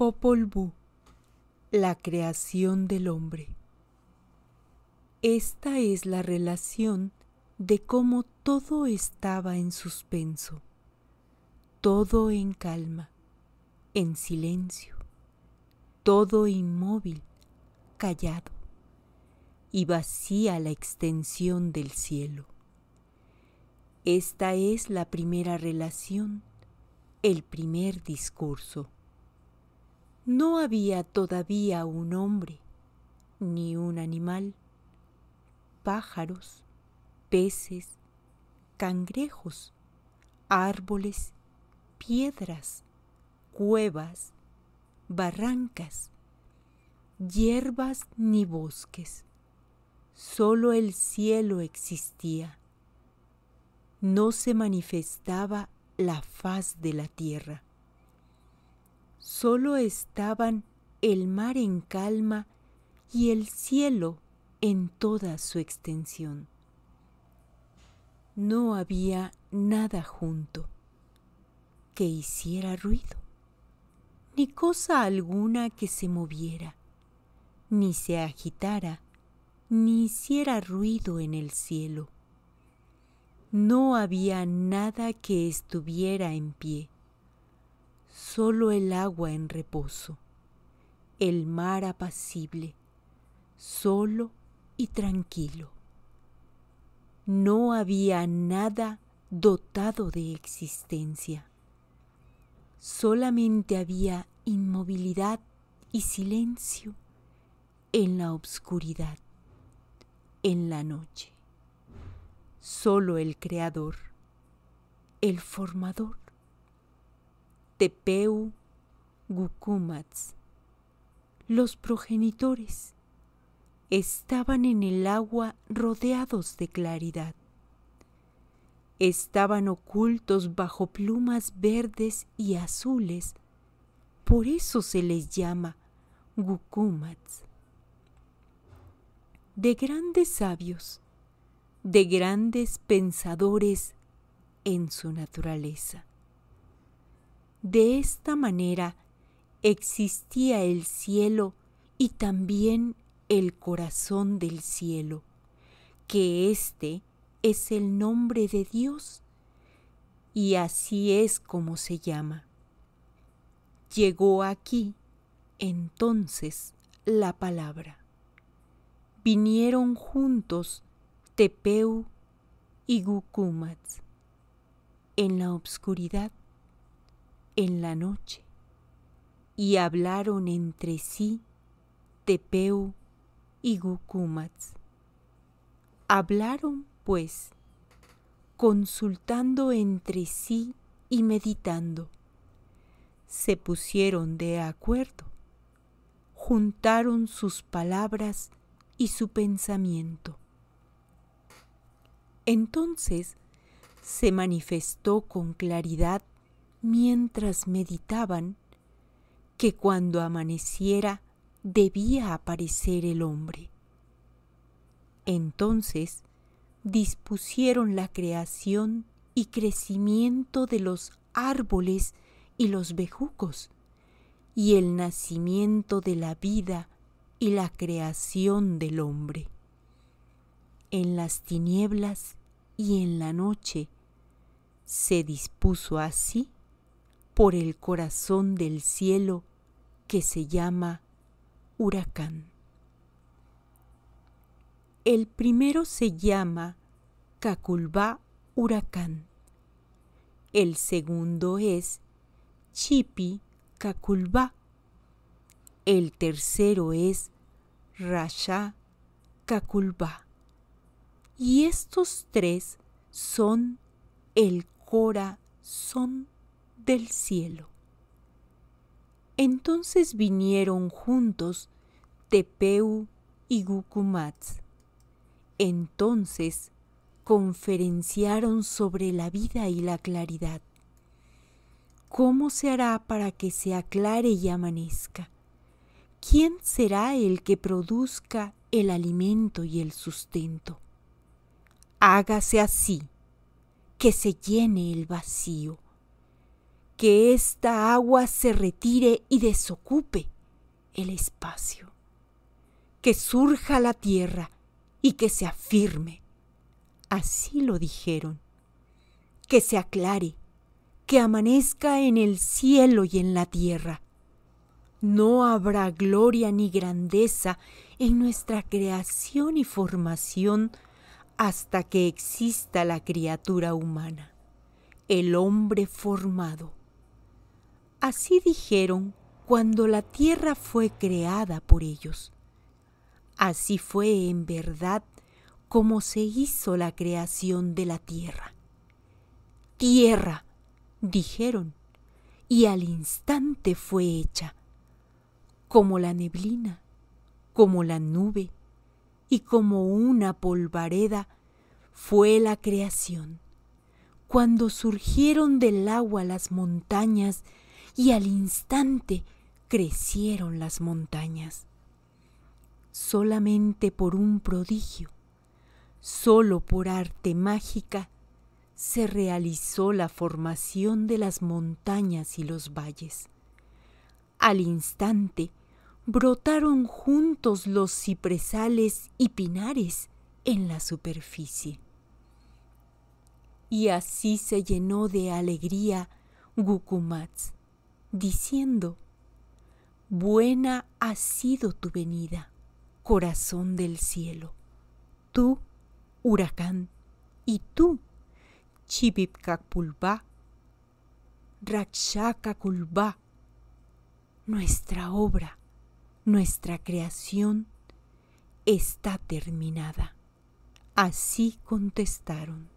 Popol la creación del hombre. Esta es la relación de cómo todo estaba en suspenso, todo en calma, en silencio, todo inmóvil, callado y vacía la extensión del cielo. Esta es la primera relación, el primer discurso no había todavía un hombre, ni un animal, pájaros, peces, cangrejos, árboles, piedras, cuevas, barrancas, hierbas ni bosques. Solo el cielo existía. No se manifestaba la faz de la tierra. Solo estaban el mar en calma y el cielo en toda su extensión. No había nada junto que hiciera ruido, ni cosa alguna que se moviera, ni se agitara, ni hiciera ruido en el cielo. No había nada que estuviera en pie solo el agua en reposo, el mar apacible, solo y tranquilo. No había nada dotado de existencia. Solamente había inmovilidad y silencio en la obscuridad, en la noche. Solo el Creador, el Formador, Tepeu Gucumatz. Los progenitores estaban en el agua rodeados de claridad. Estaban ocultos bajo plumas verdes y azules, por eso se les llama Gukumats. De grandes sabios, de grandes pensadores en su naturaleza. De esta manera existía el cielo y también el corazón del cielo, que este es el nombre de Dios y así es como se llama. Llegó aquí entonces la palabra. Vinieron juntos Tepeu y Gucumatz en la obscuridad en la noche, y hablaron entre sí Tepeu y Gucumatz. Hablaron, pues, consultando entre sí y meditando. Se pusieron de acuerdo, juntaron sus palabras y su pensamiento. Entonces se manifestó con claridad mientras meditaban que cuando amaneciera debía aparecer el hombre. Entonces dispusieron la creación y crecimiento de los árboles y los bejucos, y el nacimiento de la vida y la creación del hombre. En las tinieblas y en la noche se dispuso así por el corazón del cielo que se llama huracán. El primero se llama Caculbá huracán. El segundo es Chipi Caculbá. El tercero es Rasha Caculbá. Y estos tres son el corazón del cielo. Entonces vinieron juntos Tepeu y Gucumatz. Entonces conferenciaron sobre la vida y la claridad. ¿Cómo se hará para que se aclare y amanezca? ¿Quién será el que produzca el alimento y el sustento? Hágase así, que se llene el vacío que esta agua se retire y desocupe el espacio, que surja la tierra y que se afirme. Así lo dijeron, que se aclare, que amanezca en el cielo y en la tierra. No habrá gloria ni grandeza en nuestra creación y formación hasta que exista la criatura humana, el hombre formado Así dijeron cuando la tierra fue creada por ellos. Así fue en verdad como se hizo la creación de la tierra. Tierra, dijeron, y al instante fue hecha, como la neblina, como la nube, y como una polvareda fue la creación. Cuando surgieron del agua las montañas, y al instante crecieron las montañas. Solamente por un prodigio, solo por arte mágica, se realizó la formación de las montañas y los valles. Al instante brotaron juntos los cipresales y pinares en la superficie. Y así se llenó de alegría Gucumatz diciendo, Buena ha sido tu venida, corazón del cielo, tú, huracán, y tú, Rakshaka rachakakulba, nuestra obra, nuestra creación está terminada. Así contestaron.